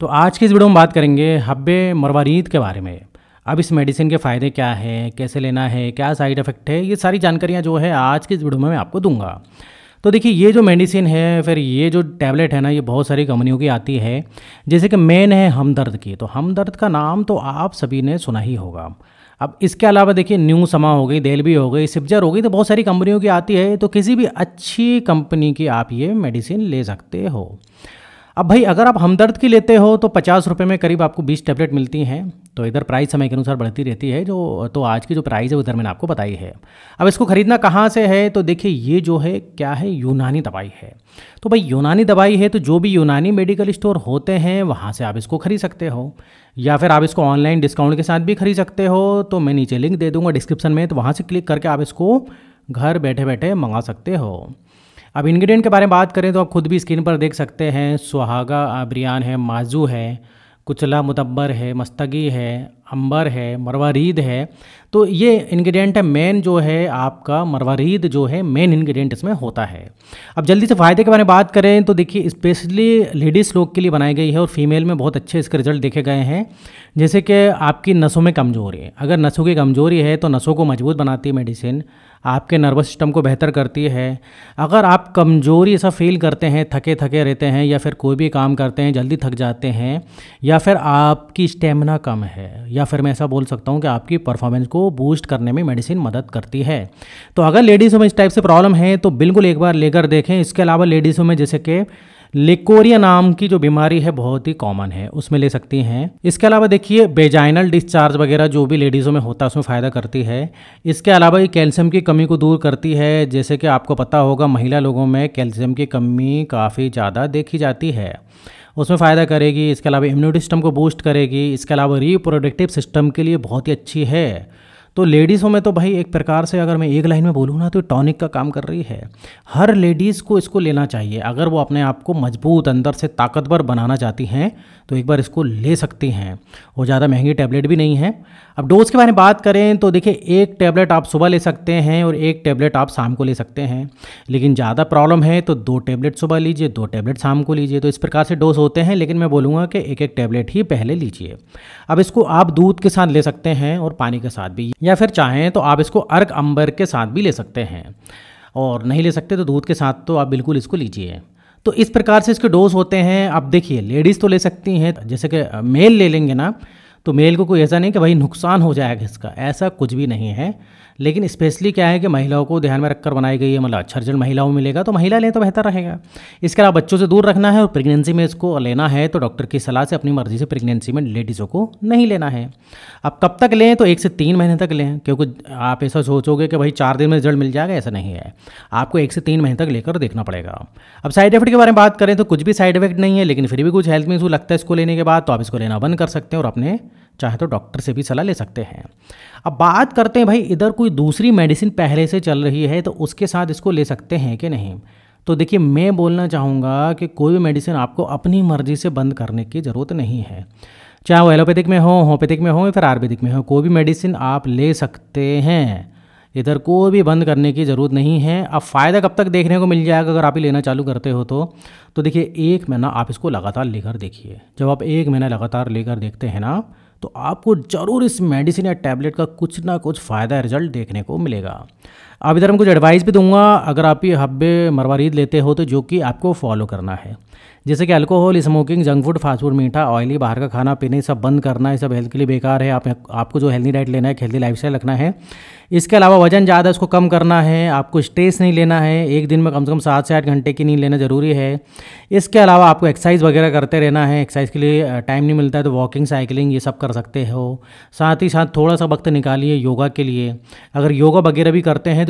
तो आज की इस वीडियो में बात करेंगे हब्बे मरवारीद के बारे में अब इस मेडिसिन के फ़ायदे क्या हैं कैसे लेना है क्या साइड इफ़ेक्ट है ये सारी जानकारियाँ जो है आज की इस वीडियो में मैं आपको दूंगा तो देखिए ये जो मेडिसिन है फिर ये जो टैबलेट है ना ये बहुत सारी कंपनियों की आती है जैसे कि मेन है हमदर्द की तो हमदर्द का नाम तो आप सभी ने सुना ही होगा अब इसके अलावा देखिए न्यू समा हो गई भी हो गई सिप्जर हो गई तो बहुत सारी कंपनियों की आती है तो किसी भी अच्छी कंपनी की आप ये मेडिसिन ले सकते हो अब भाई अगर आप हमदर्द की लेते हो तो पचास रुपये में करीब आपको बीस टैबलेट मिलती हैं तो इधर प्राइस समय के अनुसार बढ़ती रहती है जो तो आज की जो प्राइस है उधर मैंने आपको बताई है अब इसको ख़रीदना कहाँ से है तो देखिए ये जो है क्या है यूनानी दवाई है तो भाई यूनानी दवाई है तो जो भी यूनानी मेडिकल स्टोर होते हैं वहाँ से आप इसको खरीद सकते हो या फिर आप इसको ऑनलाइन डिस्काउंट के साथ भी खरीद सकते हो तो मैं नीचे लिंक दे दूँगा डिस्क्रिप्शन में तो वहाँ से क्लिक करके आप इसको घर बैठे बैठे मंगा सकते हो अब इंग्रेडिएंट के बारे में बात करें तो आप खुद भी स्क्रीन पर देख सकते हैं सुहागा आब्रियान है माजू है कुचला मुतबर है मस्तगी है अंबर है मरवारीद है तो ये इंग्रेडिएंट है मेन जो है आपका मरवारीद जो है मेन इंग्रेडिएंट इसमें होता है अब जल्दी से फ़ायदे के बारे में बात करें तो देखिए स्पेशली लेडीज़ लोग के लिए बनाई गई है और फीमेल में बहुत अच्छे इसके रिजल्ट देखे गए हैं जैसे कि आपकी नसों में कमज़ोरी अगर नसों की कमज़ोरी है तो नसों को मजबूत बनाती है मेडिसिन आपके नर्वस सिस्टम को बेहतर करती है अगर आप कमज़ोरी ऐसा फील करते हैं थके थके रहते हैं या फिर कोई भी काम करते हैं जल्दी थक जाते हैं या फिर आपकी स्टेमिना कम है या फिर मैं ऐसा बोल सकता हूँ कि आपकी परफॉर्मेंस को बूस्ट करने में मेडिसिन मदद करती है तो अगर लेडीज़ों में इस टाइप से प्रॉब्लम है तो बिल्कुल एक बार लेकर देखें इसके अलावा लेडीज़ों में जैसे कि लेकोरिया नाम की जो बीमारी है बहुत ही कॉमन है उसमें ले सकती हैं इसके अलावा देखिए बेजाइनल डिस्चार्ज वगैरह जो भी लेडीज़ों में होता है उसमें फ़ायदा करती है इसके अलावा ये कैल्शियम की कमी को दूर करती है जैसे कि आपको पता होगा महिला लोगों में कैल्शियम की कमी काफ़ी ज़्यादा देखी जाती है उसमें फ़ायदा करेगी इसके अलावा इम्यूनिटी सिस्टम को बूस्ट करेगी इसके अलावा रिप्रोडक्टिव सिस्टम के लिए बहुत ही अच्छी है तो लेडीज़ों में तो भाई एक प्रकार से अगर मैं एक लाइन में बोलूँ ना तो टॉनिक का काम कर रही है हर लेडीज़ को इसको लेना चाहिए अगर वो अपने आप को मजबूत अंदर से ताकतवर बनाना चाहती हैं तो एक बार इसको ले सकती हैं और ज़्यादा महंगी टैबलेट भी नहीं है अब डोज़ के बारे में बात करें तो देखिए एक टैबलेट आप सुबह ले सकते हैं और एक टैबलेट आप शाम को ले सकते हैं लेकिन ज़्यादा प्रॉब्लम है तो दो टैबलेट सुबह लीजिए दो टैबलेट शाम को लीजिए तो इस प्रकार से डोज होते हैं लेकिन मैं बोलूँगा कि एक एक टैबलेट ही पहले लीजिए अब इसको आप दूध के साथ ले सकते हैं और पानी के साथ भी या फिर चाहें तो आप इसको अर्क अंबर के साथ भी ले सकते हैं और नहीं ले सकते तो दूध के साथ तो आप बिल्कुल इसको लीजिए तो इस प्रकार से इसके डोज होते हैं अब देखिए लेडीज़ तो ले सकती हैं जैसे कि मेल ले लेंगे ना तो मेल को कोई ऐसा नहीं कि भाई नुकसान हो जाएगा इसका ऐसा कुछ भी नहीं है लेकिन स्पेशली क्या है कि महिलाओं को ध्यान में रखकर बनाई गई है मतलब अच्छा रिजल्ट महिलाओं में मिलेगा तो महिला लें तो बेहतर रहेगा इसके अलावा बच्चों से दूर रखना है और प्रेगनेंसी में इसको लेना है तो डॉक्टर की सलाह से अपनी मर्जी से प्रेगनेंसी में लेडीज़ों को नहीं लेना है अब कब तक लें तो एक से तीन महीने तक लें क्योंकि आप ऐसा सोचोगे कि भाई चार दिन में रिजल्ट मिल जाएगा ऐसा नहीं है आपको एक से तीन महीने तक लेकर देखना पड़ेगा अब साइड इफेक्ट के बारे में बात करें तो कुछ भी साइड इफेक्ट नहीं है लेकिन फिर भी कुछ हेल्थ में इशू लगता है इसको लेने के बाद तो आप इसको लेना बंद कर सकते हैं और अपने चाहे तो डॉक्टर से भी सलाह ले सकते हैं अब बात करते हैं भाई इधर कोई दूसरी मेडिसिन पहले से चल रही है तो उसके साथ इसको ले सकते हैं कि नहीं तो देखिए मैं बोलना चाहूँगा कि कोई भी मेडिसिन आपको अपनी मर्ज़ी से बंद करने की ज़रूरत नहीं है चाहे वो एलोपैथिक में हो होम्योपैथिक में हो या फिर आयुर्वेदिक में हो कोई भी मेडिसिन आप ले सकते हैं इधर कोई भी बंद करने की ज़रूरत नहीं है अब फ़ायदा कब तक देखने को मिल जाएगा अगर आप ही लेना चालू करते हो तो तो देखिए एक महीना आप इसको लगातार लेकर देखिए जब आप एक महीना लगातार लेकर देखते हैं ना तो आपको ज़रूर इस मेडिसिन या टैबलेट का कुछ ना कुछ फ़ायदा रिजल्ट देखने को मिलेगा इधर मैं कुछ एडवाइस भी दूंगा अगर आप ये हब्बे मरवारीद लेते हो तो जो कि आपको फॉलो करना है जैसे कि alcohol smoking junk food fast food मीठा ऑयली बाहर का खाना पीने सब बंद करना है सब हेल्थ के लिए बेकार है आप आपको जो हेल्दी डाइट लेना है हेल्दी लाइफ रखना है इसके अलावा वजन ज़्यादा उसको कम करना है आपको स्ट्रेस नहीं लेना है एक दिन में कम से कम सात से आठ घंटे की नींद लेना ज़रूरी है इसके अलावा आपको एक्सरसाइज वगैरह करते रहना है एक्सरसाइज के लिए टाइम नहीं मिलता है तो वॉकिंग साइकिलिंग ये सब कर सकते हो साथ ही साथ थोड़ा सा वक्त निकालिए योगा के लिए अगर योगा वगैरह भी करते हैं तो